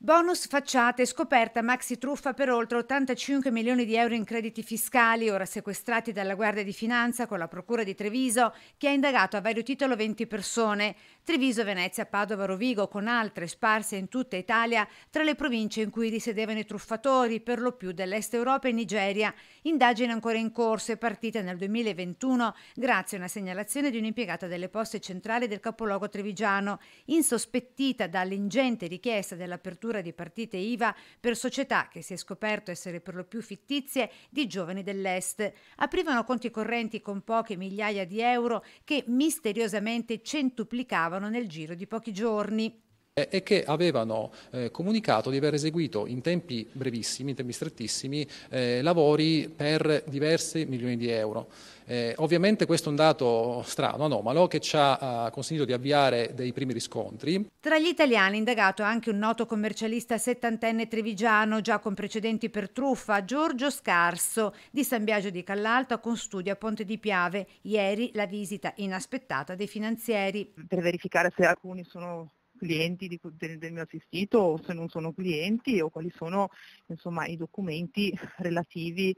Bonus facciate, scoperta maxi truffa per oltre 85 milioni di euro in crediti fiscali, ora sequestrati dalla Guardia di Finanza con la Procura di Treviso, che ha indagato a vario titolo 20 persone. Treviso, Venezia, Padova, Rovigo, con altre sparse in tutta Italia, tra le province in cui risiedevano i truffatori, per lo più dell'Est Europa e Nigeria. Indagine ancora in corso e partita nel 2021 grazie a una segnalazione di un'impiegata delle poste centrali del capoluogo trevigiano, insospettita dall'ingente richiesta dell'apertura copertura di partite IVA per società che si è scoperto essere per lo più fittizie di giovani dell'Est. Aprivano conti correnti con poche migliaia di euro che misteriosamente centuplicavano nel giro di pochi giorni. Eh, e che avevano eh, comunicato di aver eseguito in tempi brevissimi, in tempi strettissimi, eh, lavori per diversi milioni di euro. Eh, ovviamente questo è un dato strano, anomalo, che ci ha consentito di avviare dei primi riscontri. Tra gli italiani indagato anche un noto commercialista settantenne trevigiano, già con precedenti per truffa, Giorgio Scarso, di San Biagio di Callalto, con studio a Ponte di Piave. Ieri la visita inaspettata dei finanzieri. Per verificare se alcuni sono clienti di, del, del, mio assistito o se non sono clienti o quali sono insomma, i documenti relativi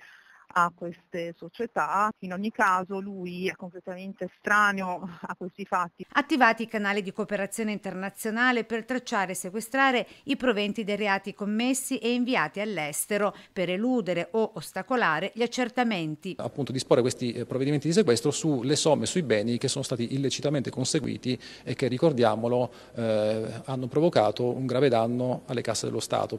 a queste società. In ogni caso lui è completamente estraneo a questi fatti. Attivati i canali di cooperazione internazionale per tracciare e sequestrare i proventi dei reati commessi e inviati all'estero per eludere o ostacolare gli accertamenti. Appunto disporre questi eh, provvedimenti di sequestro sulle somme, sui beni che sono stati illecitamente conseguiti e che, ricordiamolo, eh, hanno provocato un grave danno alle casse dello Stato.